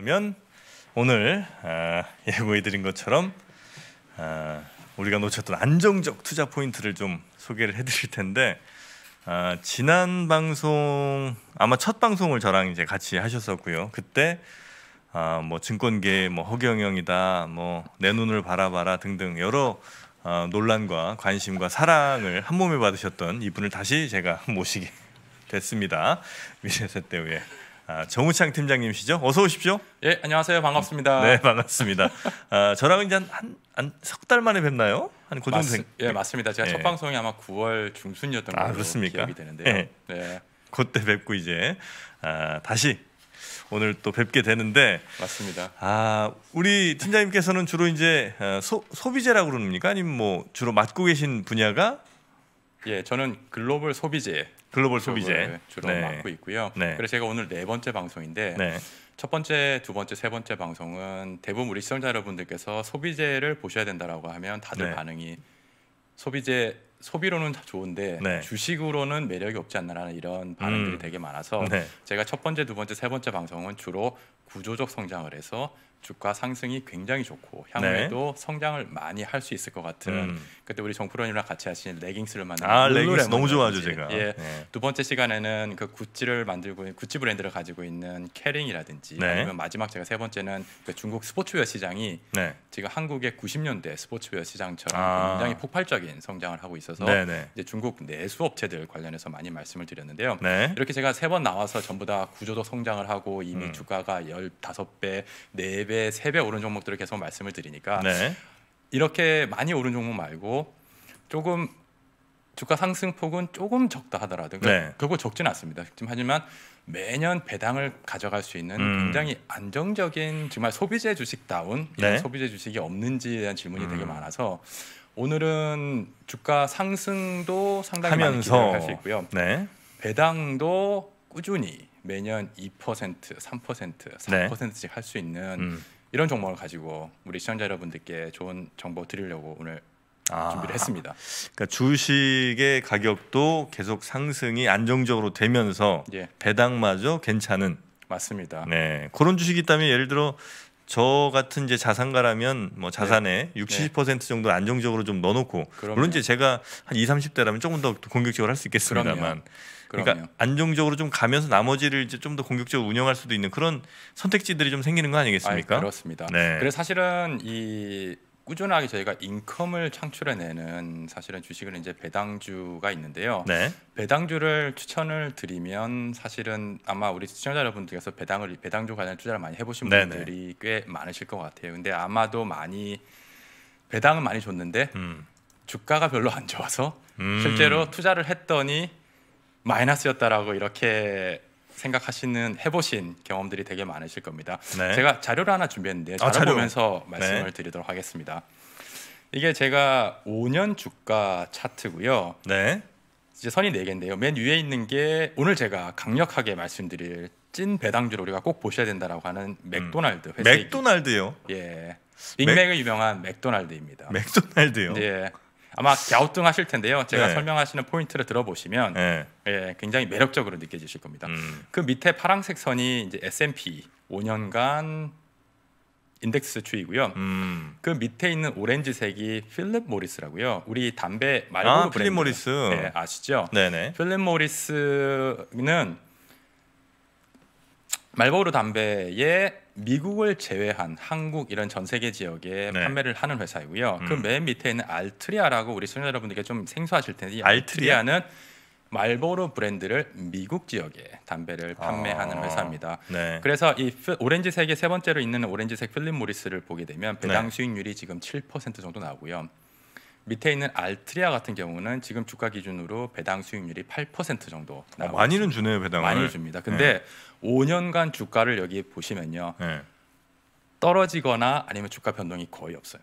그러면 오늘 아, 예고해드린 것처럼 아, 우리가 놓쳤던 안정적 투자 포인트를 좀 소개를 해드릴 텐데 아, 지난 방송 아마 첫 방송을 저랑 이제 같이 하셨었고요. 그때 뭐 증권계 뭐 허경영이다 뭐 내 눈을 바라봐라 등등 여러 논란과 관심과 사랑을 한 몸에 받으셨던 이분을 다시 제가 모시게 됐습니다. 미래세대우의 아, 정우창 팀장님이시죠? 어서 오십시오. 예, 안녕하세요. 반갑습니다. 네, 반갑습니다. 아, 저랑 이제 한 한 석 달 만에 뵙나요? 한 고정 그 생. 예, 맞습니다. 제가 예. 첫 방송이 아마 9월 중순이었던 아, 걸로 아, 그렇습니까? 기억이 되는데요. 예. 네. 그때 뵙고 이제 아, 다시 오늘 또 뵙게 되는데 맞습니다. 아 우리 팀장님께서는 주로 이제 어, 소, 소비재라고 그러니까 아니면 뭐 주로 맡고 계신 분야가 예 저는 글로벌 소비재 글로벌 소비재 주로 네. 맡고 있고요. 네. 그래서 제가 오늘 네 번째 방송인데 네. 첫 번째, 두 번째, 세 번째 방송은 대부분 우리 시청자 여러분들께서 소비재를 보셔야 된다라고 하면 다들 네. 반응이 소비재 소비로는 좋은데 네. 주식으로는 매력이 없지 않나라는 이런 반응들이 음. 되게 많아서 네. 제가 첫 번째, 두 번째, 세 번째 방송은 주로 구조적 성장을 해서 주가 상승이 굉장히 좋고 향후에도 네. 성장을 많이 할 수 있을 것 같은 음. 그때 우리 정프로님랑 이 같이 하신 레깅스를 만든 아 레깅스 너무 좋아하죠 제가 예, 네. 두 번째 시간에는 그 구찌를 만들고 구찌 브랜드를 가지고 있는 캐링이라든지 네. 아니면 마지막 제가 세 번째는 그 중국 스포츠웨어 시장이 네. 지금 한국의 90년대 스포츠웨어 시장처럼 아. 굉장히 폭발적인 성장을 하고 있어서 네, 네. 이제 중국 내수 업체들 관련해서 많이 말씀을 드렸는데요 네. 이렇게 제가 세 번 나와서 전부 다 구조적 성장을 하고 이미 음. 주가가 15배 4배 배, 세배 오른 종목들을 계속 말씀을 드리니까 네. 이렇게 많이 오른 종목 말고 조금 주가 상승폭은 조금 적다 하더라도 네. 결국 적는 않습니다. 하지만 매년 배당을 가져갈 수 있는 음. 굉장히 안정적인 정말 소비재 주식다운 네. 소비재 주식이 없는지에 대한 질문이 음. 되게 많아서 오늘은 주가 상승도 상당히 하면서, 많이 기대할 수 있고요. 네. 배당도 꾸준히 매년 2%, 3%, 4%씩 네. 할수 있는 음. 이런 정보를 가지고 우리 시청자 여러분들께 좋은 정보 드리려고 오늘 아, 준비를 했습니다. 그러니까 주식의 가격도 계속 상승이 안정적으로 되면서 예. 배당마저 괜찮은 맞습니다. 네, 그런 주식이 있다면 예를 들어 저 같은 이제 자산가라면 뭐 자산에 네. 60, 70% 정도 안정적으로 좀 넣어놓고 그럼요. 물론 이제 제가 한 20, 30대라면 조금 더 공격적으로 할 수 있겠습니다만. 그럼요. 그러니까 요 안정적으로 좀 가면서 나머지를 이제 좀 더 공격적으로 운영할 수도 있는 그런 선택지들이 좀 생기는 거 아니겠습니까? 아 그렇습니다. 네. 그래서 사실은 이 꾸준하게 저희가 인컴을 창출해내는 사실은 주식은 이제 배당주가 있는데요. 네. 배당주를 추천을 드리면 사실은 아마 우리 시청자 여러분들께서 배당을 배당주 관련 투자를 많이 해보신 네네. 분들이 꽤 많으실 것 같아요. 근데 아마도 많이 배당은 많이 줬는데 음. 주가가 별로 안 좋아서 음. 실제로 투자를 했더니 마이너스였다라고 이렇게 생각하시는 해보신 경험들이 되게 많으실 겁니다. 네. 제가 자료를 하나 준비했는데 자료, 아, 자료. 보면서 네. 말씀을 네. 드리도록 하겠습니다. 이게 제가 5년 주가 차트고요. 네. 이제 선이 4개인데요. 맨 위에 있는 게 오늘 제가 강력하게 말씀드릴 찐 배당주를 우리가 꼭 보셔야 된다라고 하는 음. 맥도날드 회사. 음. 맥도날드요? 예. 빅맥의 맥... 유명한 맥도날드입니다. 맥도날드요? 예. 아마 갸우뚱하실 텐데요. 제가 네. 설명하시는 포인트를 들어보시면 네. 예, 굉장히 매력적으로 느껴지실 겁니다. 음. 그 밑에 파란색 선이 이제 S&P 5년간 인덱스 추이고요. 음. 그 밑에 있는 오렌지색이 필립 모리스라고요. 우리 담배 말고 아, 필립 모리스. 네, 아시죠? 네네. 필립 모리스는 말보로 담배에 미국을 제외한 한국 이런 전 세계 지역에 네. 판매를 하는 회사이고요. 그 음. 그맨 밑에 있는 알트리아라고 우리 시청자 여러분들께 좀 생소하실 텐데 알트리아? 알트리아는 말보로 브랜드를 미국 지역에 담배를 판매하는 아, 회사입니다. 네. 그래서 이 오렌지색의 세 번째로 있는 오렌지색 필립 모리스를 보게 되면 배당 네. 수익률이 지금 7% 정도 나오고요. 밑에 있는 알트리아 같은 경우는 지금 주가 기준으로 배당 수익률이 8% 정도 아, 나 어, 많이는 있습니다. 주네요 배당을 많이 줍니다. 근데 네. 5년간 주가를 여기 보시면요 네. 떨어지거나 아니면 주가 변동이 거의 없어요.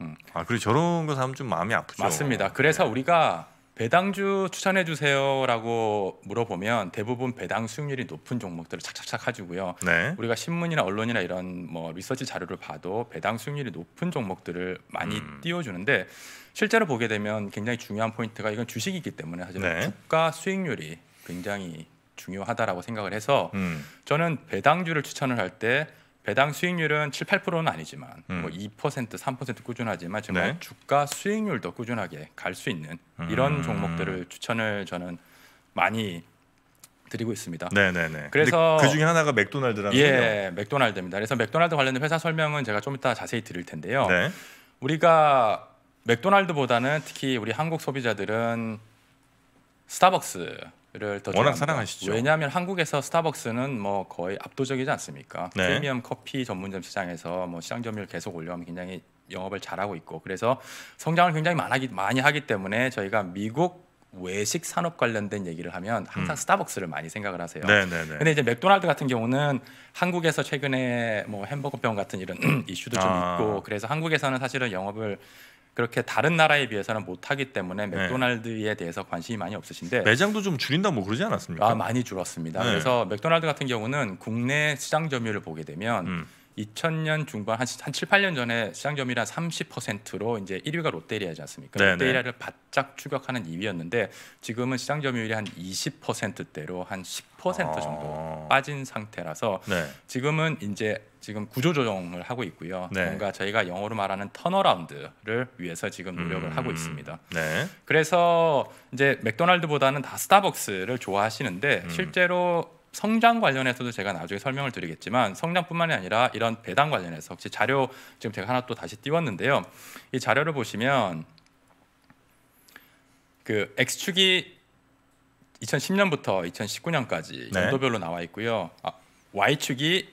음. 아 그리고 저런 거 사면 좀 마음이 아프죠. 맞습니다. 그래서 네. 우리가 배당주 추천해 주세요라고 물어보면 대부분 배당 수익률이 높은 종목들을 착착착 하주고요 네. 우리가 신문이나 언론이나 이런 뭐 리서치 자료를 봐도 배당 수익률이 높은 종목들을 많이 음. 띄워주는데 실제로 보게 되면 굉장히 중요한 포인트가 이건 주식이기 때문에 사실 네. 주가 수익률이 굉장히 중요하다라고 생각을 해서 음. 저는 배당주를 추천을 할 때 배당 수익률은 7, 8%는 아니지만 음. 뭐2% 3% 꾸준하지만 정말 네. 주가 수익률도 꾸준하게 갈 수 있는 이런 음. 종목들을 추천을 저는 많이 드리고 있습니다. 네네네. 네, 네. 그래서 그 중에 하나가 맥도날드라는 예, 맥도날드입니다. 그래서 맥도날드 관련된 회사 설명은 제가 좀 이따 자세히 드릴 텐데요. 네. 우리가 맥도날드보다는 특히 우리 한국 소비자들은 스타벅스를 더 워낙 사랑하시죠. 왜냐하면 한국에서 스타벅스는 뭐 거의 압도적이지 않습니까? 네. 프리미엄 커피 전문점 시장에서 뭐 시장 점유율 계속 올려면 굉장히 영업을 잘하고 있고 그래서 성장을 굉장히 많이, 많이 하기 때문에 저희가 미국 외식 산업 관련된 얘기를 하면 항상 음. 스타벅스를 많이 생각을 하세요. 네네네. 네, 네. 근데 이제 맥도날드 같은 경우는 한국에서 최근에 뭐 햄버거병 같은 이런 이슈도 좀 아. 있고 그래서 한국에서는 사실은 영업을 그렇게 다른 나라에 비해서는 못하기 때문에 네. 맥도날드에 대해서 관심이 많이 없으신데 매장도 좀 줄인다 뭐 그러지 않았습니까? 아 많이 줄었습니다. 네. 그래서 맥도날드 같은 경우는 국내 시장 점유율을 보게 되면 음. 2000년 중반 한, 한 7, 8년 전에 시장 점유율 한 30%로 이제 1위가 롯데리아지 않습니까? 네, 네 롯데리아를 바짝 추격하는 2위였는데 지금은 시장 점유율이 한 20%대로 한 10% 정도 아... 빠진 상태라서 네. 지금은 이제 지금 구조조정을 하고 있고요. 네. 뭔가 저희가 영어로 말하는 턴어라운드를 위해서 지금 노력을 음, 하고 있습니다. 네. 그래서 이제 맥도날드보다는 다 스타벅스를 좋아하시는데 음. 실제로 성장 관련해서도 제가 나중에 설명을 드리겠지만 성장뿐만이 아니라 이런 배당 관련해서 혹시 자료 지금 제가 하나 또 다시 띄웠는데요. 이 자료를 보시면 그 X축이 2010년부터 2019년까지 연도별로 나와 있고요. 아, Y축이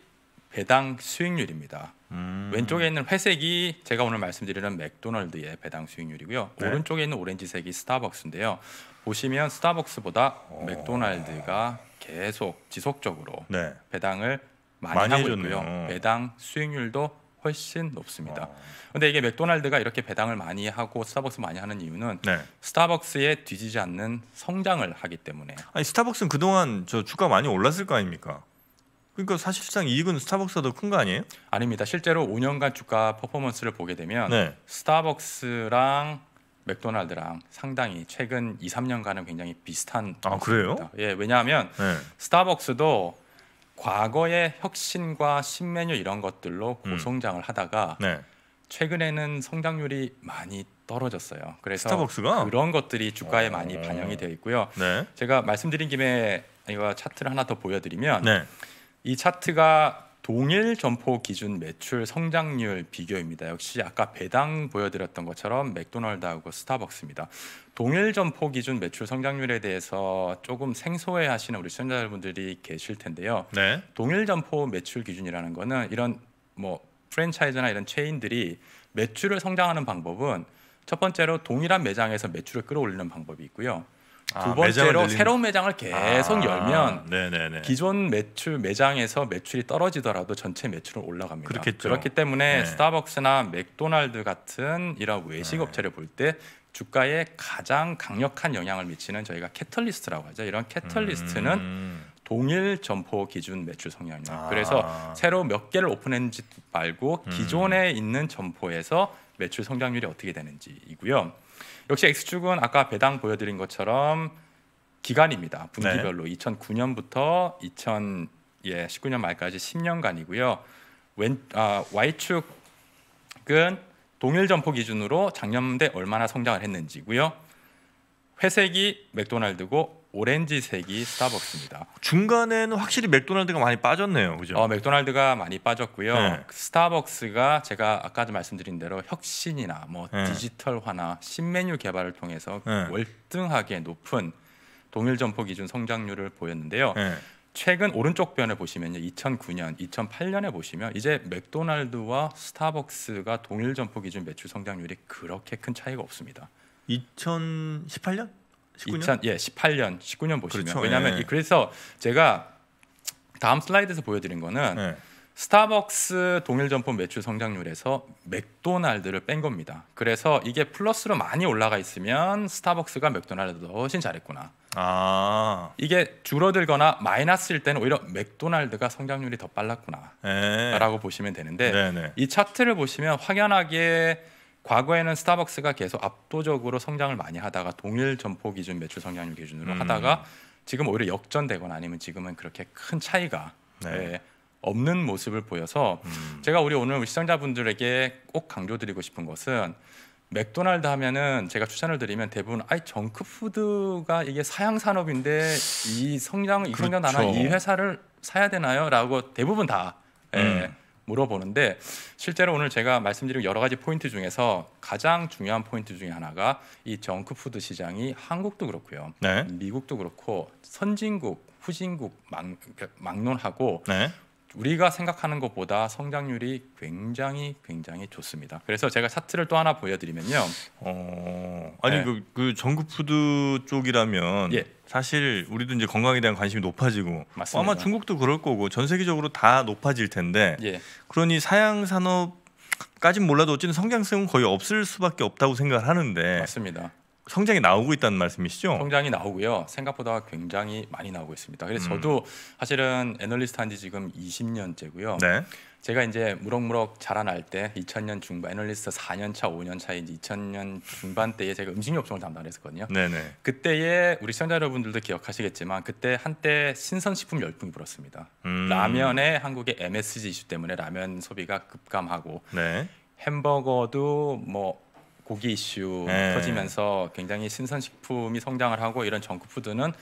배당 수익률입니다. 음. 왼쪽에 있는 회색이 제가 오늘 말씀드리는 맥도날드의 배당 수익률이고요. 네. 오른쪽에 있는 오렌지색이 스타벅스인데요. 보시면 스타벅스보다 오. 맥도날드가 계속 지속적으로 네. 배당을 많이, 많이 하고 해줬네요. 배당 수익률도 훨씬 높습니다. 그런데 어. 이게 맥도날드가 이렇게 배당을 많이 하고 스타벅스 많이 하는 이유는 네. 스타벅스에 뒤지지 않는 성장을 하기 때문에. 아니 스타벅스는 그동안 저 주가 많이 올랐을 거 아닙니까? 그러니까 사실상 이익은 스타벅스가 더큰거 아니에요? 아닙니다. 실제로 5년간 주가 퍼포먼스를 보게 되면 네. 스타벅스랑 맥도날드랑 상당히 최근 2, 3년간은 굉장히 비슷한 아 그래요? 예, 왜냐하면 네. 스타벅스도 과거의 혁신과 신메뉴 이런 것들로 음. 고성장을 음. 하다가 네. 최근에는 성장률이 많이 떨어졌어요. 그래서 스타벅스가? 그런 것들이 주가에 오. 어. 많이 반영이 되어 있고요. 네. 제가 말씀드린 김에 이거 차트를 하나 더 보여드리면 네. 이 차트가 동일 점포 기준 매출 성장률 비교입니다. 역시 아까 배당 보여드렸던 것처럼 맥도날드하고 스타벅스입니다. 동일 점포 기준 매출 성장률에 대해서 조금 생소해 하시는 우리 시청자분들이 계실 텐데요. 네. 동일 점포 매출 기준이라는 거는 이런 뭐 프랜차이즈나 이런 체인들이 매출을 성장하는 방법은 첫 번째로 동일한 매장에서 매출을 끌어올리는 방법이 있고요. 두 아, 번째로 새로운 매장을 계속 아, 열면 네네네. 기존 매출 매장에서 매출이 떨어지더라도 전체 매출은 올라갑니다. 그렇겠죠. 그렇기 때문에 네. 스타벅스나 맥도날드 같은 이런 외식 네. 업체를 볼 때 주가에 가장 강력한 영향을 미치는 저희가 캐털리스트라고 하죠. 이런 캐털리스트는 음. 동일 점포 기준 매출 성향입니다 아. 그래서 새로 몇 개를 오픈했는지 말고 기존에 음. 있는 점포에서 매출 성장률이 어떻게 되는지이고요. 역시 X축은 아까 배당 보여드린 것처럼 기간입니다. 분기별로 네. 2009년부터 2019년 말까지 10년간이고요. 왼, 아, Y축은 동일 점포 기준으로 작년 대 얼마나 성장을 했는지고요. 회색이 맥도날드고 오렌지색이 스타벅스입니다. 중간에는 확실히 맥도날드가 많이 빠졌네요, 그죠? 어, 맥도날드가 많이 빠졌고요. 네. 스타벅스가 제가 아까 말씀드린 대로 혁신이나 뭐 네. 디지털화나 신메뉴 개발을 통해서 네. 월등하게 높은 동일 점포 기준 성장률을 보였는데요. 네. 최근 오른쪽 변에 보시면 2009년, 2008년에 보시면 이제 맥도날드와 스타벅스가 동일 점포 기준 매출 성장률이 그렇게 큰 차이가 없습니다. 2018년? 19년? 2000, 예, 18년, 19년 보시면 그렇죠. 왜냐하면 예. 그래서 제가 다음 슬라이드에서 보여드린 거는 예. 스타벅스 동일 점포 매출 성장률에서 맥도날드를 뺀 겁니다. 그래서 이게 플러스로 많이 올라가 있으면 스타벅스가 맥도날드보 훨씬 잘했구나. 아. 이게 줄어들거나 마이너스일 때는 오히려 맥도날드가 성장률이 더 빨랐구나라고 예. 보시면 되는데 네네. 이 차트를 보시면 확연하게 과거에는 스타벅스가 계속 압도적으로 성장을 많이 하다가 동일 점포 기준 매출 성장률 기준으로 음. 하다가 지금 오히려 역전되거나 아니면 지금은 그렇게 큰 차이가 네. 네, 없는 모습을 보여서 음. 제가 우리 오늘 시청자분들에게 꼭 강조드리고 싶은 것은 맥도날드 하면은 제가 추천을 드리면 대부분 아이 정크푸드가 이게 사양 산업인데 이 성장 이 성장 나나 이 그렇죠. 회사를 사야 되나요?라고 대부분 다 예, 음. 예, 물어보는데 실제로 오늘 제가 말씀드린 여러 가지 포인트 중에서 가장 중요한 포인트 중에 하나가 이 정크푸드 시장이 한국도 그렇고요. 네. 미국도 그렇고 선진국 후진국 막, 막론하고 그, 네. 우리가 생각하는 것보다 성장률이 굉장히 굉장히 좋습니다. 그래서 제가 차트를 또 하나 보여드리면요. 어, 아니 네. 그, 그 전국푸드 쪽이라면 예. 사실 우리도 이제 건강에 대한 관심이 높아지고 뭐 맞습니다. 아마 중국도 그럴 거고 전 세계적으로 다 높아질 텐데 예. 그러니 사양 산업 까진 몰라도 어쨌든 성장성은 거의 없을 수밖에 없다고 생각을 하는데 맞습니다. 성장이 나오고 있다는 말씀이시죠? 성장이 나오고요. 생각보다 굉장히 많이 나오고 있습니다. 그래서 음. 저도 사실은 애널리스트 한 지 지금 20년째고요. 네. 제가 이제 무럭무럭 자라날 때 2000년 중반 애널리스트 4년 차, 5년 차 이제 2000년 중반 때에 제가 음식 업종을 담당했었거든요. 네네. 그때에 우리 시청자 여러분들도 기억하시겠지만 그때 한때 신선식품 열풍이 불었습니다. 음. 라면에 한국의 MSG 이슈 때문에 라면 소비가 급감하고 네. 햄버거도 뭐 고기 이슈 네. 터지면서 굉장히 신선식품이 성장을 하고 이런 정크푸드는 한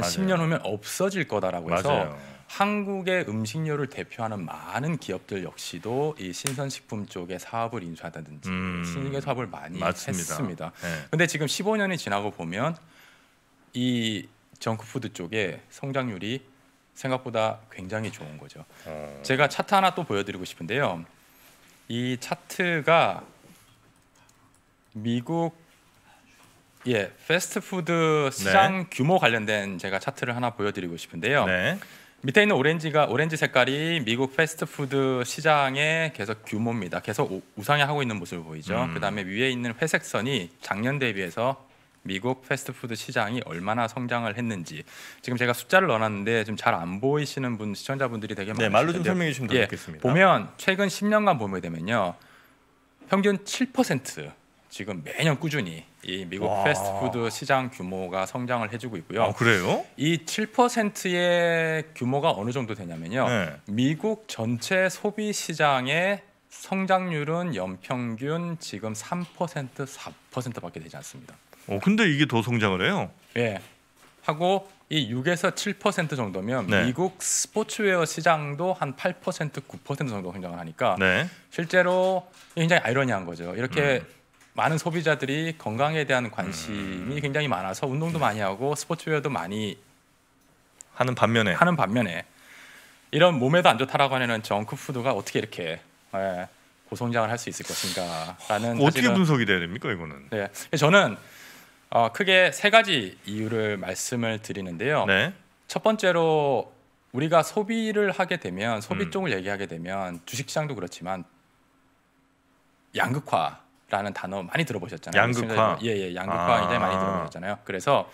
맞아요. 10년 후면 없어질 거다라고 해서 맞아요. 한국의 음식료를 대표하는 많은 기업들 역시도 이 신선식품 쪽에 사업을 인수하다든지 음, 신계 사업을 많이 맞습니다. 했습니다. 그런데 네. 지금 15년이 지나고 보면 이 정크푸드 쪽에 성장률이 생각보다 굉장히 좋은 거죠. 어... 제가 차트 하나 또 보여드리고 싶은데요. 이 차트가 미국 예 패스트푸드 시장 네. 규모 관련된 제가 차트를 하나 보여드리고 싶은데요. 네. 밑에 있는 오렌지가 오렌지 색깔이 미국 패스트푸드 시장의 계속 규모입니다. 계속 우상향하고 있는 모습을 보이죠. 음. 그다음에 위에 있는 회색 선이 작년 대비해서 미국 패스트푸드 시장이 얼마나 성장을 했는지 지금 제가 숫자를 넣어놨는데 좀 잘 안 보이시는 분 시청자분들이 되게 많으신데 네, 말로 좀 설명해 주시면 예, 좋겠습니다. 보면 최근 10년간 보면 되면요 평균 7% 지금 매년 꾸준히 이 미국 와. 패스트푸드 시장 규모가 성장을 해주고 있고요. 아, 그래요? 이 7%의 규모가 어느 정도 되냐면요. 네. 미국 전체 소비 시장의 성장률은 연평균 지금 3% 4%밖에 되지 않습니다. 어, 근데 이게 더 성장을 해요? 예. 하고 이 6에서 7% 정도면 네. 미국 스포츠웨어 시장도 한8% 9% 정도 성장을 하니까 네. 실제로 굉장히 아이러니한 거죠. 이렇게 음. 많은 소비자들이 건강에 대한 관심이 음. 굉장히 많아서 운동도 네. 많이 하고 스포츠웨어도 많이 하는 반면에 하는 반면에 이런 몸에도 안 좋다라고 하는 정크푸드가 어떻게 이렇게 예, 고성장을 할 수 있을 것인가라는 어떻게 사실은, 분석이 돼야 됩니까 이거는? 네, 저는 어, 크게 세 가지 이유를 말씀을 드리는데요. 네. 첫 번째로 우리가 소비를 하게 되면 소비 음. 쪽을 음. 얘기하게 되면 주식시장도 그렇지만 양극화 양극화라는 단어 많이 들어보셨잖아요. 양극화. 예예, 뭐, 예, 예 양극화 아. 굉장 많이 들어보셨잖아요. 그래서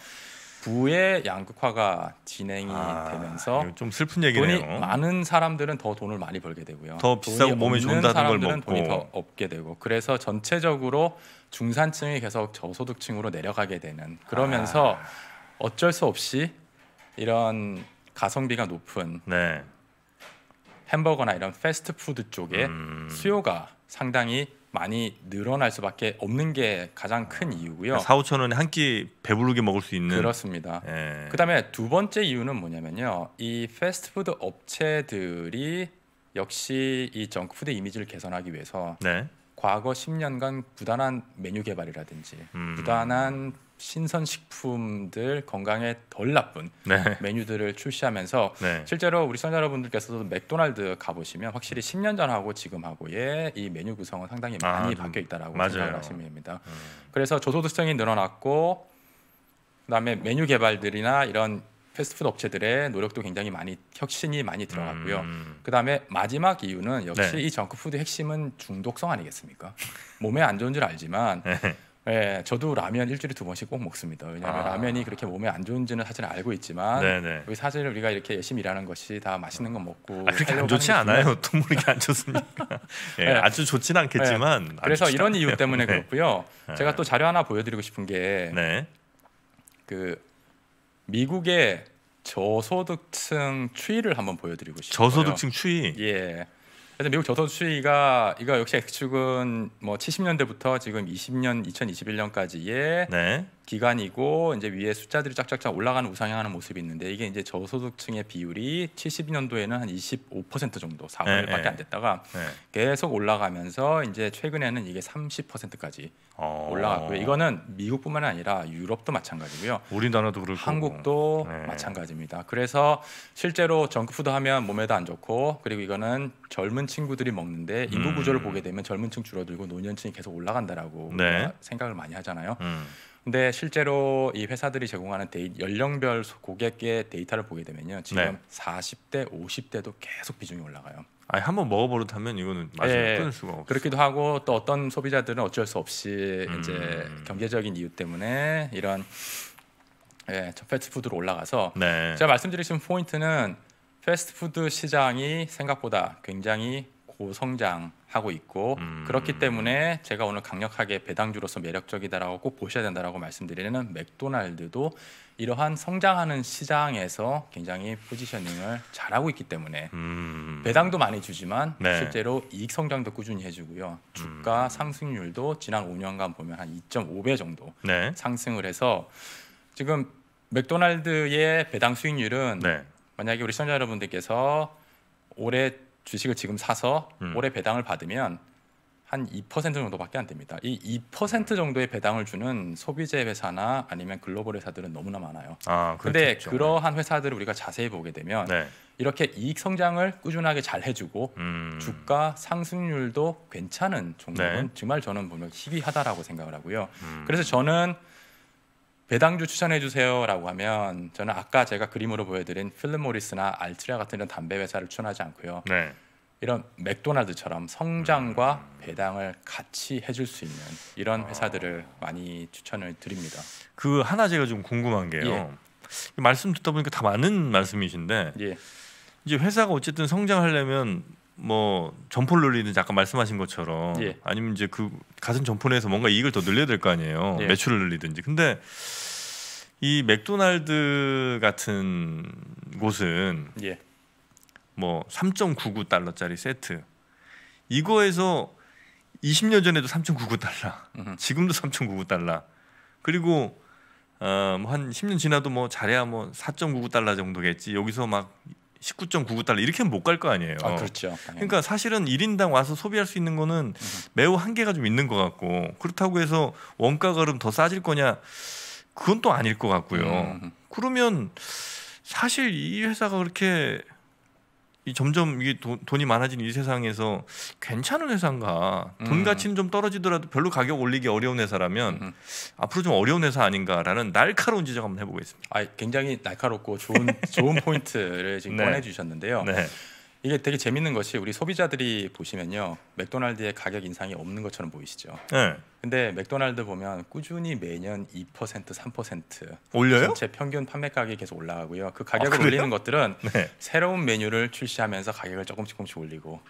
부의 양극화가 진행이 아, 되면서 좀 슬픈 얘기네요. 돈이 많은 사람들은 더 돈을 많이 벌게 되고요. 더 비싸고 몸이 좋다는 걸 먹고 돈이 더 없게 되고 그래서 전체적으로 중산층이 계속 저소득층으로 내려가게 되는 그러면서 아. 어쩔 수 없이 이런 가성비가 높은 네. 햄버거나 이런 패스트푸드 쪽에 음. 수요가 상당히 많이 늘어날 수밖에 없는 게 가장 큰 이유고요. 4, 5천 원에 한 끼 배부르게 먹을 수 있는 그렇습니다. 예. 그다음에 두 번째 이유는 뭐냐면요. 이 패스트푸드 업체들이 역시 이 정크푸드 이미지를 개선하기 위해서 네. 과거 10년간 부단한 메뉴 개발이라든지 음. 부단한 신선 식품들 건강에 덜 나쁜 네. 메뉴들을 출시하면서 네. 실제로 우리 선청자 여러분들께서도 맥도날드 가보시면 확실히 10년 전하고 지금하고의 이 메뉴 구성은 상당히 아, 많이 아, 바뀌어 있다라고 생각을 하시면 됩니다. 음. 그래서 조소득성이 늘어났고 그다음에 메뉴 개발들이나 이런 패스트푸드 업체들의 노력도 굉장히 많이 혁신이 많이 들어갔고요. 음. 그다음에 마지막 이유는 역시 네. 이 정크푸드 핵심은 중독성 아니겠습니까? 몸에 안 좋은 줄 알지만 네. 예, 저도 라면 일주일에 두 번씩 꼭 먹습니다. 왜냐하면 아. 라면이 그렇게 몸에 안 좋은지는 사실 알고 있지만 네네. 우리 네. 사실 우리가 이렇게 열심히 일하는 것이 다 맛있는 거 먹고 아, 그렇게 안 좋지 않아요. 또 모르게 안 좋습니까? 예, 네. 아주 좋진 않겠지만 네. 그래서 이런 않네요. 이유 때문에 네. 그렇고요. 네. 제가 또 자료 하나 보여드리고 싶은 게그 네. 미국의 저소득층 추이를 한번 보여드리고 싶어요. 저소득층 추이. 예. 그래서 미국 저소득 층 추이가 이거 역시 액축은뭐 70년대부터 지금 20년 2021년까지의 네. 기간이고 이제 위에 숫자들이 쫙쫙쫙 올라가는 우상향하는 모습이 있는데 이게 이제 저소득층의 비율이 72년도에는 한 25% 정도 4분밖에안 됐다가 네. 계속 올라가면서 이제 최근에는 이게 30%까지 어... 올라갔고요. 이거는 미국뿐만 아니라 유럽도 마찬가지고요. 우리나라도 그렇고 한국도 네. 마찬가지입니다. 그래서 실제로 정크푸드 하면 몸에도 안 좋고 그리고 이거는 젊은 친구들이 먹는데 인구 음. 구조를 음... 보게 되면 젊은 층 줄어들고 노년층이 계속 올라간다라고 네. 생각을 많이 하잖아요. 음. 근데 실제로 이 회사들이 제공하는 데이, 연령별 고객의 데이터를 보게 되면요. 지금 네. 40대, 50대도 계속 비중이 올라가요. 아니 한번 먹어버릇하면 이거는 맛을 예. 끊을 수가 없어. 그렇기도 하고 또 어떤 소비자들은 어쩔 수 없이 음. 이제 경제적인 이유 때문에 이런 예, 저 패스트푸드로 올라가서 네. 제가 말씀드리신 포인트는 패스트푸드 시장이 생각보다 굉장히 고 성장하고 있고 음. 그렇기 때문에 제가 오늘 강력하게 배당주로서 매력적이다라고 꼭 보셔야 된다라고 말씀드리는 맥도날드도 이러한 성장하는 시장에서 굉장히 포지셔닝을 잘하고 있기 때문에 음. 배당도 많이 주지만 네. 실제로 이익 성장도 꾸준히 해주고요 주가 음. 상승률도 지난 5년간 보면 한 2.5배 정도 네. 상승을 해서 지금 맥도날드의 배당 수익률은 네. 만약에 우리 시청자 여러분들께서 올해 주식을 지금 사서 음. 올해 배당을 받으면 한 2% 정도밖에 안 됩니다. 이 2% 정도의 배당을 주는 소비재 회사나 아니면 글로벌 회사들은 너무나 많아요. 아, 그런데 그러한 회사들을 우리가 자세히 보게 되면 네. 이렇게 이익 성장을 꾸준하게 잘 해주고 음. 주가 상승률도 괜찮은 종목은 네. 정말 저는 보면 희귀하다라고 생각을 하고요. 음. 그래서 저는 배당주 추천해 주세요라고 하면 저는 아까 제가 그림으로 보여드린 필름 모리스나 알트리아 같은 이런 담배 회사를 추천하지 않고요. 네. 이런 맥도날드처럼 성장과 음. 배당을 같이 해줄 수 있는 이런 아. 회사들을 아... 많이 추천을 드립니다. 그 하나 제가 좀 궁금한 게요. 예. 말씀 듣다 보니까 다 많은 말씀이신데 예. 이제 회사가 어쨌든 성장하려면 뭐 점포를 늘리는지 아까 말씀하신 것처럼 예. 아니면 이제 그가은 점포 내에서 뭔가 이익을 더 늘려야 될 거 아니에요 예. 매출을 늘리든지 근데 이 맥도날드 같은 곳은 예. 뭐 3.99달러짜리 세트 이거에서 20년 전에도 3.99달러 지금도 3.99달러 그리고 어한 뭐 10년 지나도 뭐 잘해야 뭐 4.99달러 정도겠지 여기서 막 19.99달러 이렇게 는못 갈 거 아니에요. 아, 그렇죠. 그러니까 사실은 1인당 와서 소비할 수 있는 거는 음. 매우 한계가 좀 있는 것 같고 그렇다고 해서 원가 가름 더 싸질 거냐 그건 또 아닐 것 같고요. 음. 그러면 사실 이 회사가 그렇게 이 점점 이게 돈, 돈이 많아진 이 세상에서 괜찮은 회사인가 돈 음. 가치는 좀 떨어지더라도 별로 가격 올리기 어려운 회사라면 음. 앞으로 좀 어려운 회사 아닌가라는 날카로운 지적 한번 해보겠습니다. 아, 굉장히 날카롭고 좋은 좋은 포인트를 지금 네. 꺼내주셨는데요. 네. 이게 되게 재밌는 것이 우리 소비자들이 보시면요 맥도날드의 가격 인상이 없는 것처럼 보이시죠. 네. 근데 맥도날드 보면 꾸준히 매년 2% 3% 올려요? 전체 평균 판매 가격이 계속 올라가고요. 그 아, 가격을 아, 올리는 것들은 네. 새로운 메뉴를 출시하면서 가격을 조금씩 조금씩 올리고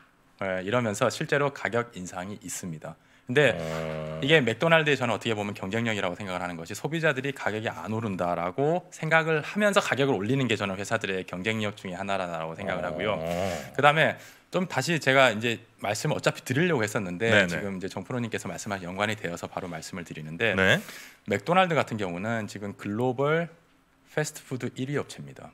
네, 이러면서 실제로 가격 인상이 있습니다. 근데 음... 이게 맥도날드에 저는 어떻게 보면 경쟁력이라고 생각을 하는 것이 소비자들이 가격이 안 오른다라고 생각을 하면서 가격을 올리는 게 저는 회사들의 경쟁력 중에 하나라고 생각을 하고요. 음... 그다음에 좀 다시 제가 이제 말씀을 어차피 드리려고 했었는데 네네. 지금 이제 정프로님께서 말씀하신 연관이 되어서 바로 말씀을 드리는데 네. 맥도날드 같은 경우는 지금 글로벌 패스트푸드 1위 업체입니다.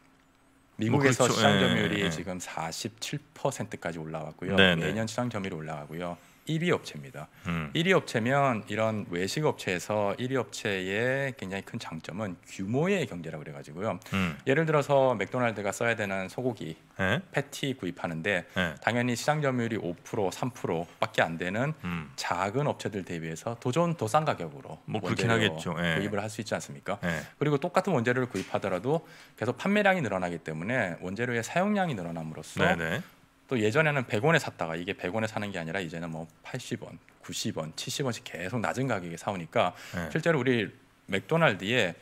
미국에서 뭐 그렇죠. 시장 점유율이 네. 지금 47%까지 올라왔고요. 네네. 내년 시장 점유율이 올라가고요. 1위 업체입니다. 음. 1위 업체면 이런 외식 업체에서 1위 업체의 굉장히 큰 장점은 규모의 경제라고 그래가지고요. 음. 예를 들어서 맥도날드가 써야 되는 소고기 에? 예? 패티 구입하는데 에? 예. 당연히 시장 점유율이 5% 3%밖에 안 되는 음. 작은 업체들 대비해서 도전 더싼 가격으로 뭐 그렇긴 하겠죠. 에. 예. 구입을 할 수 있지 않습니까? 그리고 똑같은 원재료를 구입하더라도 계속 판매량이 늘어나기 때문에 원재료의 사용량이 늘어남으로써 네네. 또 예전에는 100원에 샀다가 이게 100원에 사는 게 아니라 이제는 뭐 80원, 90원, 70원씩 계속 낮은 가격에 사오니까 네. 실제로 우리 맥도날드의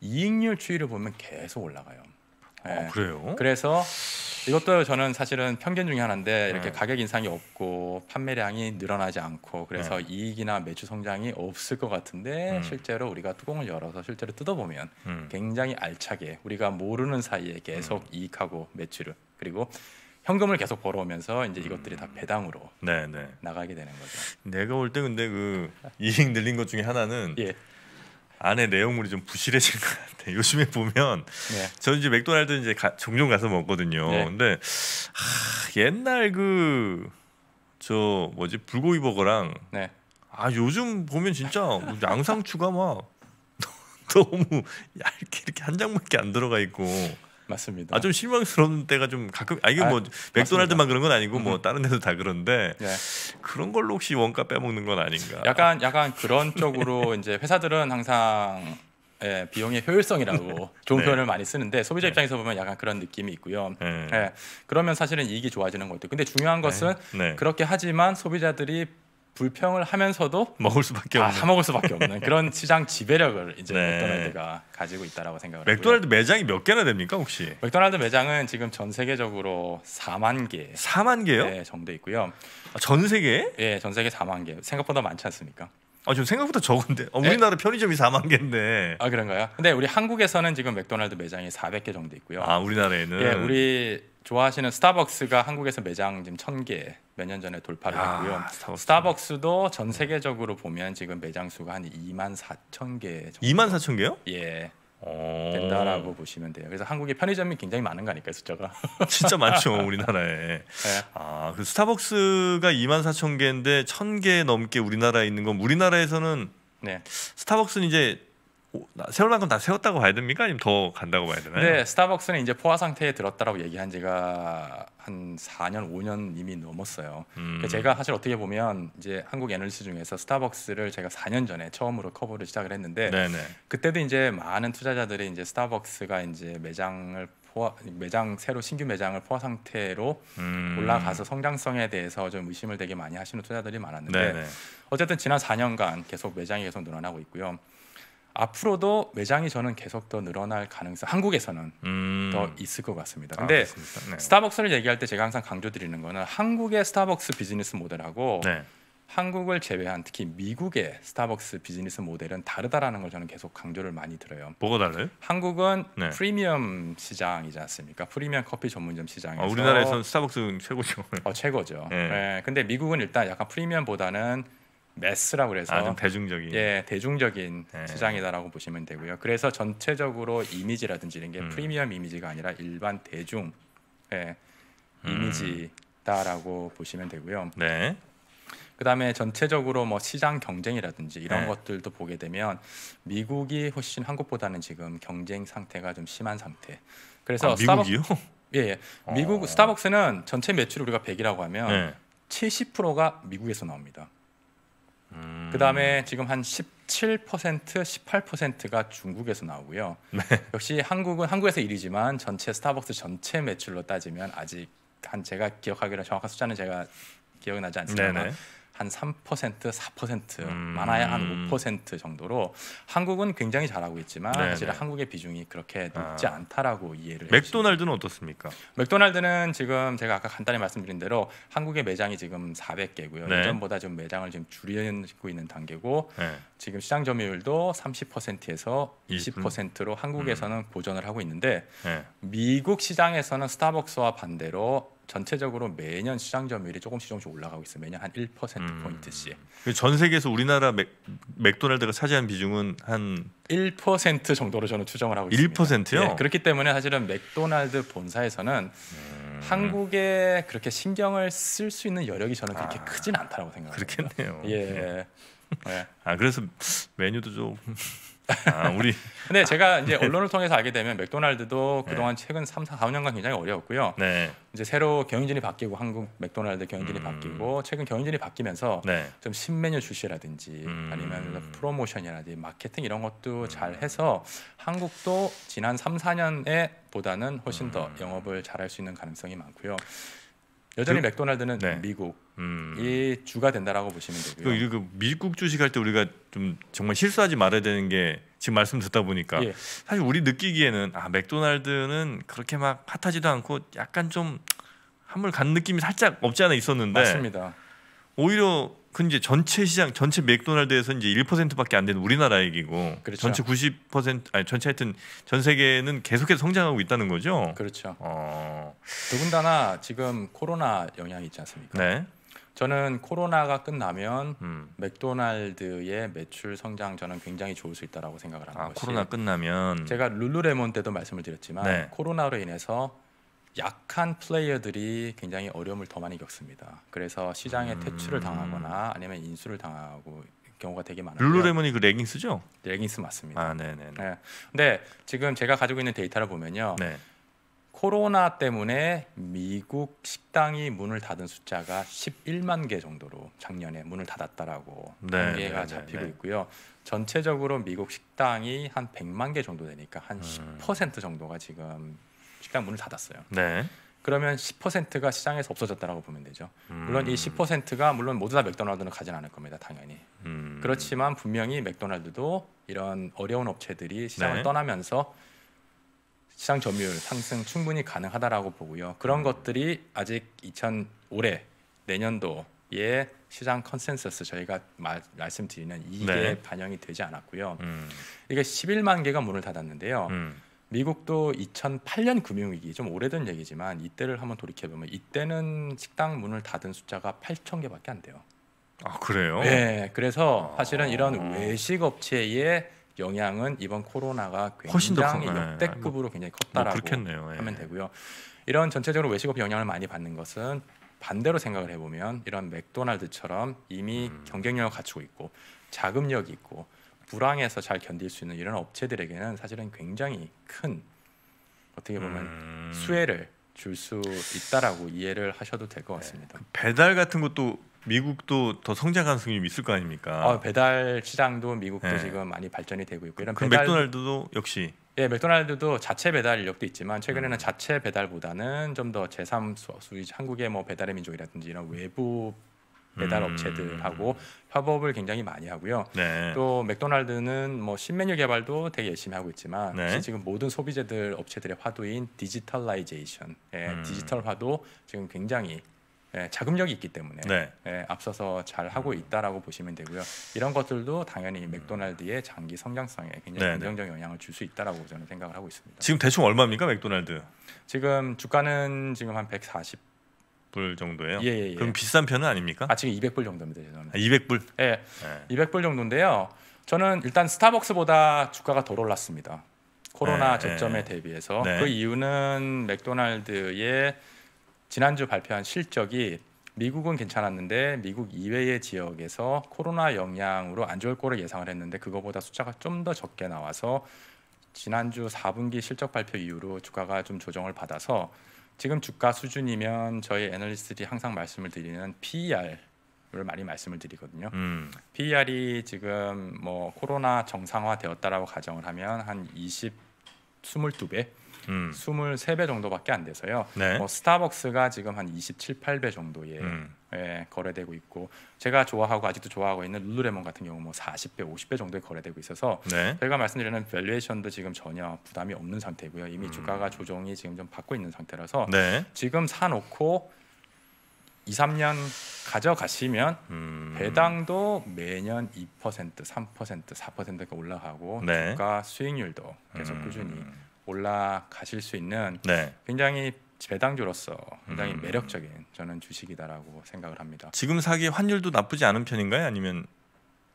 이익률 추이를 보면 계속 올라가요. 아, 네. 아, 그래요? 그래서 이것도 저는 사실은 편견 중에 하나인데 이렇게 네. 가격 인상이 없고 판매량이 늘어나지 않고 그래서 네. 이익이나 매출 성장이 없을 것 같은데 음. 실제로 우리가 뚜껑을 열어서 실제로 뜯어보면 음. 굉장히 알차게 우리가 모르는 사이에 계속 음. 이익하고 매출을 그리고 현금을 계속 벌어오면서 이제 이것들이 다 음. 배당으로 네네. 네. 나가게 되는 거죠. 내가 올 때 근데 그 이익 늘린 것 중에 하나는 예. 안에 내용물이 좀 부실해진 것 같아. 요즘에 보면 네. 저는 이제 맥도날드 이제 가, 종종 가서 먹거든요. 네. 근데 하, 옛날 그 저 뭐지 불고기 버거랑 네. 아 요즘 보면 진짜 양상추가 막 너무 얇게 이렇게 한 장밖에 안 들어가 있고 맞습니다. 아 좀 실망스러운 때가 좀 가끔 아 이게 뭐 아, 뭐 맥도날드만 그런 건 아니고 뭐 음. 다른 데도 다 그런데 네. 그런 걸로 혹시 원가 빼먹는 건 아닌가? 약간 약간 그런 쪽으로 네. 이제 회사들은 항상 예, 비용의 효율성이라고 네. 좋은 네. 표현을 많이 쓰는데 소비자 네. 입장에서 보면 약간 그런 느낌이 있고요. 네. 예, 그러면 사실은 이익이 좋아지는 것도. 근데 중요한 것은 네. 그렇게 하지만 소비자들이 불평을 하면서도 먹을 수밖에 아, 없는 아, 사 먹을 수밖에 없는 그런 시장 지배력을 이제 네. 맥도날드가 가지고 있다라고 생각을 합고요 맥도날드 매장이 몇 개나 됩니까 혹시? 맥도날드 매장은 지금 전 세계적으로 4만 개. 4만 개요? 네, 정도 있고요. 아, 전 세계? 예, 네, 전 세계 4만 개. 생각보다 많지 않습니까? 아, 지금 생각보다 적은데. 어, 우리나라 예? 편의점이 4만 개인데. 아, 그런가요? 근데 우리 한국에서는 지금 맥도날드 매장이 400개 정도 있고요. 아, 우리나라에는. 예, 우리 좋아하시는 스타벅스가 한국에서 매장 지금 1000개 몇년 전에 돌파를 아, 했고요. 스타벅스. 스타벅스도 전 세계적으로 보면 지금 매장 수가 한 2만 4천 개. 정도. 2만 4천 개요? 예. 어. 된다라고 보시면 돼요. 그래서 한국의 편의점이 굉장히 많은 거 아닐까요, 숫자가? 진짜 많죠, 우리나라에. 네. 아, 그 스타벅스가 2만 4천 개인데 1,000개 넘게 우리나라에 있는 건 우리나라에서는 네. 스타벅스는 이제 세울 만큼 다 세웠다고 봐야 됩니까? 아니면 더 간다고 봐야 되나요? 네, 스타벅스는 이제 포화 상태에 들었다라고 얘기한 지가 한 4년, 5년 이미 넘었어요. 그러니까 음. 제가 사실 어떻게 보면 이제 한국 에너지 중에서 스타벅스를 제가 4년 전에 처음으로 커버를 시작을 했는데 네네. 그때도 이제 많은 투자자들이 이제 스타벅스가 이제 매장을 포화, 매장 새로 신규 매장을 포화 상태로 음. 올라가서 성장성에 대해서 좀 의심을 되게 많이 하시는 투자들이 많았는데 네네. 어쨌든 지난 4년간 계속 매장이 계속 늘어나고 있고요. 앞으로도 매장이 저는 계속 더 늘어날 가능성 한국에서는 음. 더 있을 것 같습니다. 아, 근데 아, 네. 스타벅스를 얘기할 때 제가 항상 강조드리는 거는 한국의 스타벅스 비즈니스 모델하고 네. 한국을 제외한 특히 미국의 스타벅스 비즈니스 모델은 다르다라는 걸 저는 계속 강조를 많이 들어요. 뭐가 달라요? 한국은 네. 프리미엄 시장이지 않습니까? 프리미엄 커피 전문점 시장에서 어, 아, 우리나라에서 스타벅스 최고죠. 어, 최고죠. 네. 네. 근데 미국은 일단 약간 프리미엄보다는 매스라고 그래서 아, 대중적인 예 대중적인 네. 시장이다라고 보시면 되고요. 그래서 전체적으로 이미지라든지 이런 게 음. 프리미엄 이미지가 아니라 일반 대중 예, 음. 이미지다라고 보시면 되고요. 네. 그다음에 전체적으로 뭐 시장 경쟁이라든지 이런 네. 것들도 보게 되면 미국이 훨씬 한국보다는 지금 경쟁 상태가 좀 심한 상태. 그래서 아, 미국이요? 스타벅... 예, 예. 미국 어. 스타벅스는 전체 매출 우리가 100이라고 하면 네. 70%가 미국에서 나옵니다. 음. 그다음에 지금 한 17%, 18%가 중국에서 나오고요. 네. 역시 한국은 한국에서 1위지만 전체 스타벅스 전체 매출로 따지면 아직 한 제가 기억하기로 정확한 숫자는 제가 기억이 나지 않습니다 네네. 한 3%, 4% 음. 많아야 한 5% 정도로 한국은 굉장히 잘하고 있지만 네네. 사실 한국의 비중이 그렇게 높지 아. 않다라고 이해를 맥도날드는 해보십니 어떻습니까? 맥도날드는 지금 제가 아까 간단히 말씀드린 대로 한국의 매장이 지금 400개고요. 네. 예전보다 좀 매장을 지금 줄이고 있는 단계고 네. 지금 시장 점유율도 30%에서 20%로 음. 한국에서는 음. 고전을 하고 있는데 네. 미국 시장에서는 스타벅스와 반대로 전체적으로 매년 시장 점유율이 조금씩 조금씩 올라가고 있어요. 매년 한1% 음. 포인트씩. 그 전 세계에서 우리나라 맥, 맥도날드가 차지한 비중은 한 1% 정도로 저는 추정을 하고 있습니다. 1%요? 네, 예, 그렇기 때문에 사실은 맥도날드 본사에서는 음. 한국에 그렇게 신경을 쓸 수 있는 여력이 저는 그렇게 아. 크진 않다라고 생각합니다. 그렇겠네요. 예. 네. 예. 예. 아 그래서 메뉴도 좀 아, 우리 근데 제가 이제 언론을 통해서 알게 되면 맥도날드도 네. 그동안 네. 최근 3, 4년간 굉장히 어려웠고요. 네. 이제 새로 경영진이 바뀌고 한국 맥도날드 경영진이 음. 바뀌고 최근 경영진이 바뀌면서 네. 좀 신메뉴 출시라든지 음. 아니면 프로모션이라든지 마케팅 이런 것도 음. 잘 해서 한국도 지난 3, 4년에 보다는 훨씬 더 음. 영업을 잘할 수 있는 가능성이 많고요. 여전히 그, 맥도날드는 네. 미국 음. 이 주가 된다라고 보시면 되고요. 그, 리그 미국 주식할 때 우리가 좀 정말 실수하지 말아야 되는 게 지금 말씀 듣다 보니까 예. 사실 우리 느끼기에는 아 맥도날드는 그렇게 막 핫하지도 않고 약간 좀 한물 간 느낌이 살짝 없지 않아 있었는데 맞습니다. 오히려 그 이제 전체 시장 전체 맥도날드에서 이제 1%밖에 안 되는 우리나라 얘기고 그렇죠. 전체 90% 아니 전체 하여튼 전 세계는 계속해서 성장하고 있다는 거죠. 그렇죠. 어... 더군다나 지금 코로나 영향이 있지 않습니까? 네. 저는 코로나가 끝나면 음. 맥도날드의 매출 성장 저는 굉장히 좋을 수 있다라고 생각을 하는 아, 것이 코로나 끝나면 제가 룰루레몬 때도 말씀을 드렸지만 네. 코로나로 인해서 약한 플레이어들이 굉장히 어려움을 더 많이 겪습니다. 그래서 시장에 음. 퇴출을 당하거나 아니면 인수를 당하고 경우가 되게 많아요. 룰루레몬이 그 레깅스죠? 레깅스 맞습니다. 아, 네네. 네. 근데 지금 제가 가지고 있는 데이터를 보면요. 네. 코로나 때문에 미국 식당이 문을 닫은 숫자가 11만 개 정도로 작년에 문을 닫았다라고 통계가 네, 네, 네, 잡히고 네, 네. 있고요. 전체적으로 미국 식당이 한 100만 개 정도 되니까 한 10% 음. 정도가 지금 식당 문을 닫았어요. 네. 그러면 10%가 시장에서 없어졌다라고 보면 되죠. 음. 물론 이 10%가 물론 모두 다 맥도날드는 가진 않을 겁니다. 당연히. 음. 그렇지만 분명히 맥도날드도 이런 어려운 업체들이 시장을 네. 떠나면서 시장 점유율 상승 충분히 가능하다라고 보고요. 그런 음. 것들이 아직 2000 올해 내년도에 시장 컨센서스 저희가 마, 말씀드리는 이게 네. 반영이 되지 않았고요. 음. 이게 11만 개가 문을 닫았는데요. 음. 미국도 2008년 금융위기 좀 오래된 얘기지만 이때를 한번 돌이켜 보면 이때는 식당 문을 닫은 숫자가 8천 개밖에 안 돼요. 아 그래요? 네, 그래서 아. 사실은 이런 외식 업체의 영향은 이번 코로나가 굉장히 네. 역대급으로 굉장히 뭐 컸다라고 뭐 하면 되고요. 이런 전체적으로 외식업 영향을 많이 받는 것은 반대로 생각을 해보면 이런 맥도날드처럼 이미 음. 경쟁력을 갖추고 있고 자금력이 있고 불황에서 잘 견딜 수 있는 이런 업체들에게는 사실은 굉장히 큰 어떻게 보면 음... 수혜를 줄 수 있다라고 이해를 하셔도 될것 네. 같습니다. 네. 배달 같은 것도 미국도 더 성장 가능성이 있을 거 아닙니까? 어, 배달 시장도 미국도 네. 지금 많이 발전이 되고 있고 이런 그 배달... 맥도날드도 역시 예, 맥도날드도 자체 배달 인력도 있지만 최근에는 음. 자체 배달보다는 좀 더 제3 수위 한국의 뭐 배달의 민족이라든지 이런 외부 배달 음. 업체들하고 협업을 굉장히 많이 하고요. 네. 또 맥도날드는 뭐 신메뉴 개발도 되게 열심히 하고 있지만 네. 지금 모든 소비재들 업체들의 화두인 디지털라이제이션, 예, 음. 디지털화도 지금 굉장히 예, 자금력이 있기 때문에 네. 예, 앞서서 잘 하고 음. 있다라고 보시면 되고요. 이런 것들도 당연히 음. 맥도날드의 장기 성장성에 굉장히 네, 네. 긍정적 영향을 줄 수 있다라고 저는 생각을 하고 있습니다. 지금 대충 얼마입니까 맥도날드? 지금 주가는 지금 한 140. 200불 정도예요. 예, 예, 예. 그럼 비싼 편은 아닙니까? 아 지금 200불 정도입니다. 죄송 아, 200불. 예, 예. 200불 정도인데요. 저는 일단 스타벅스보다 주가가 덜 올랐습니다. 코로나 예, 저점에 예. 대비해서 네. 그 이유는 맥도날드의 지난주 발표한 실적이 미국은 괜찮았는데 미국 이외의 지역에서 코로나 영향으로 안 좋을 거를 예상을 했는데 그거보다 숫자가 좀 더 적게 나와서 지난주 4분기 실적 발표 이후로 주가가 좀 조정을 받아서 지금 주가 수준이면 저희 애널리스트들이 항상 말씀을 드리는 PER 을 많이 말씀을 드리거든요. 음. PER이 지금 뭐 코로나 정상화 되었다라고 가정을 하면 한 20, 22배, 음. 23배 정도밖에 안 돼서요. 네. 뭐 스타벅스가 지금 한 27, 8배 정도의 음. 예, 거래되고 있고 제가 좋아하고 아직도 좋아하고 있는 룰루레몬 같은 경우 뭐 40배, 50배 정도에 거래되고 있어서 네. 저희가 말씀드리는 밸류에이션도 지금 전혀 부담이 없는 상태고요. 이미 음. 주가가 조정이 지금 좀 받고 있는 상태라서 네. 지금 사놓고 2, 3년 가져가시면 음. 배당도 매년 2%, 3%, 4%가 올라가고 네. 주가 수익률도 계속 꾸준히 음. 올라가실 수 있는 네. 굉장히 배당주로서 굉장히 음. 매력적인 저는 주식이다라고 생각을 합니다. 지금 사기 환율도 나쁘지 않은 편인가요? 아니면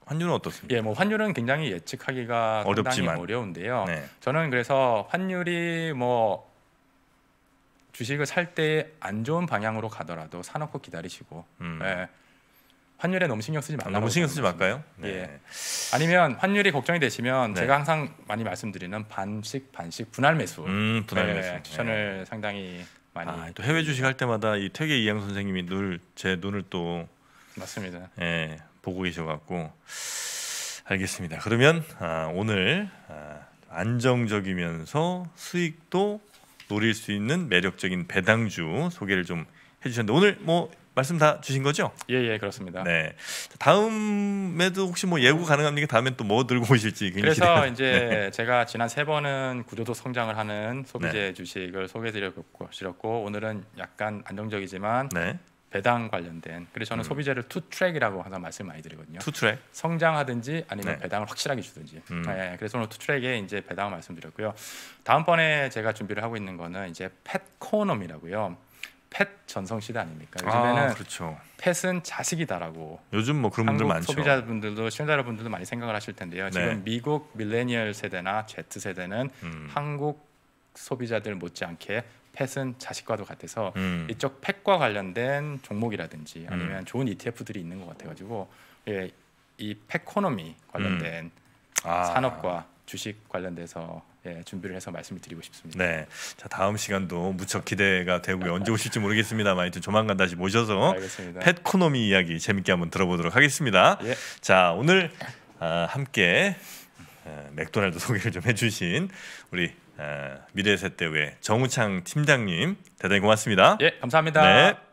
환율은 어떻습니까? 예, 뭐 환율은 굉장히 예측하기가 어렵지만 어려운데요. 네. 저는 그래서 환율이 뭐 주식을 살 때 안 좋은 방향으로 가더라도 사놓고 기다리시고 음. 예, 환율에 너무 신경 쓰지 말라. 아, 너무 신경 쓰지 말까요? 네. 예. 아니면 환율이 걱정이 되시면 네. 제가 항상 많이 말씀드리는 반씩 반씩 분할 매수. 음, 분할 네, 매수 추천을 네. 상당히 많이. 아, 또 해외 주식 할 때마다 이 퇴계 이양 선생님이 늘 제 눈을 또 맞습니다. 예, 보고 계셔갖고 알겠습니다. 그러면 아, 오늘 아, 안정적이면서 수익도 노릴 수 있는 매력적인 배당주 소개를 좀 해주셨는데 오늘 뭐 말씀 다 주신 거죠? 예, 예, 그렇습니다. 네. 다음에도 혹시 뭐 예고 가능합니까? 다음에 또 뭐 들고 오실지 그래서 기 이제 네. 제가 지난 세 번은 구조도 성장을 하는 소비재 네. 주식을 소개해드렸고 오늘은 약간 안정적이지만 네. 배당 관련된 그래서 저는 음. 소비재를 투 트랙이라고 항상 말씀 많이 드리거든요. 투 트랙 성장하든지 아니면 네. 배당을 확실하게 주든지. 음. 네, 그래서 오늘 투 트랙에 이제 배당을 말씀드렸고요. 다음번에 제가 준비를 하고 있는 거는 이제 펫코노미라고요 펫 전성 시대 아닙니까? 아, 요즘에는 아, 그렇죠. 펫은 자식이다라고. 요즘 뭐 그런 분들 많죠. 소비자분들도 시자분들도 많이 생각을 하실 텐데요. 네. 지금 미국 밀레니얼 세대나 Z 세대는 음. 한국 소비자들 못지않게 펫은 자식과도 같아서 음. 이쪽 펫과 관련된 종목이라든지 음. 아니면 음. 좋은 ETF들이 있는 것 같아가지고 예, 이 펫코노미 관련된 음. 아. 산업과 주식 관련돼서 예, 준비를 해서 말씀을 드리고 싶습니다. 네, 자 다음 시간도 무척 기대가 되고요. 언제 오실지 모르겠습니다만 하여 조만간 다시 모셔서 알겠습니다. 펫코노미 이야기 재밌게 한번 들어보도록 하겠습니다. 예. 자 오늘 어, 함께 어, 맥도날드 소개를 좀 해주신 우리 어, 아, 미래세대의 정우창 팀장님 대단히 고맙습니다. 예, 감사합니다. 네.